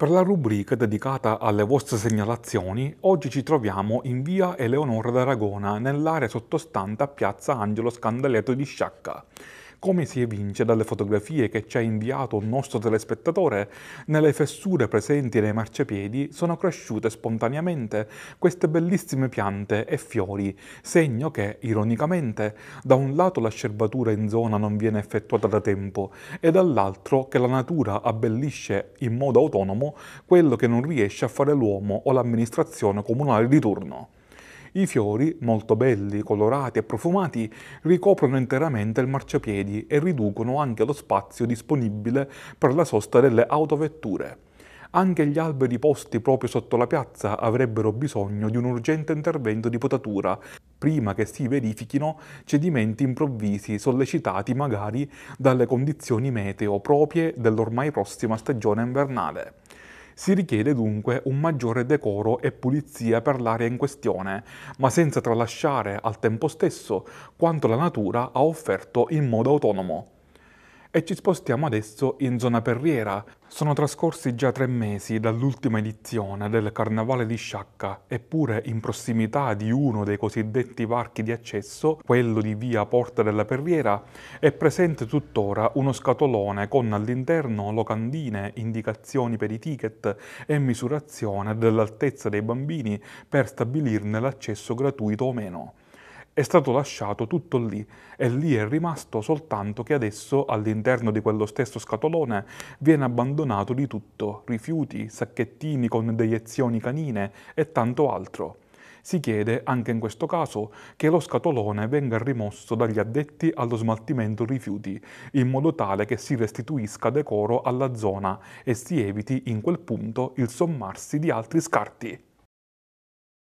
Per la rubrica dedicata alle vostre segnalazioni, oggi ci troviamo in via Eleonora d'Aragona, nell'area sottostante a piazza Angelo Scandaletto di Sciacca come si evince dalle fotografie che ci ha inviato un nostro telespettatore, nelle fessure presenti nei marciapiedi sono cresciute spontaneamente queste bellissime piante e fiori, segno che, ironicamente, da un lato la scerbatura in zona non viene effettuata da tempo e dall'altro che la natura abbellisce in modo autonomo quello che non riesce a fare l'uomo o l'amministrazione comunale di turno. I fiori, molto belli, colorati e profumati, ricoprono interamente il marciapiedi e riducono anche lo spazio disponibile per la sosta delle autovetture. Anche gli alberi posti proprio sotto la piazza avrebbero bisogno di un urgente intervento di potatura, prima che si verifichino cedimenti improvvisi sollecitati magari dalle condizioni meteo proprie dell'ormai prossima stagione invernale. Si richiede dunque un maggiore decoro e pulizia per l'area in questione, ma senza tralasciare al tempo stesso quanto la natura ha offerto in modo autonomo. E ci spostiamo adesso in zona perriera. Sono trascorsi già tre mesi dall'ultima edizione del Carnavale di Sciacca, eppure in prossimità di uno dei cosiddetti varchi di accesso, quello di via Porta della Perriera, è presente tuttora uno scatolone con all'interno locandine, indicazioni per i ticket e misurazione dell'altezza dei bambini per stabilirne l'accesso gratuito o meno è stato lasciato tutto lì e lì è rimasto soltanto che adesso all'interno di quello stesso scatolone viene abbandonato di tutto, rifiuti, sacchettini con deiezioni canine e tanto altro. Si chiede, anche in questo caso, che lo scatolone venga rimosso dagli addetti allo smaltimento rifiuti, in modo tale che si restituisca decoro alla zona e si eviti in quel punto il sommarsi di altri scarti.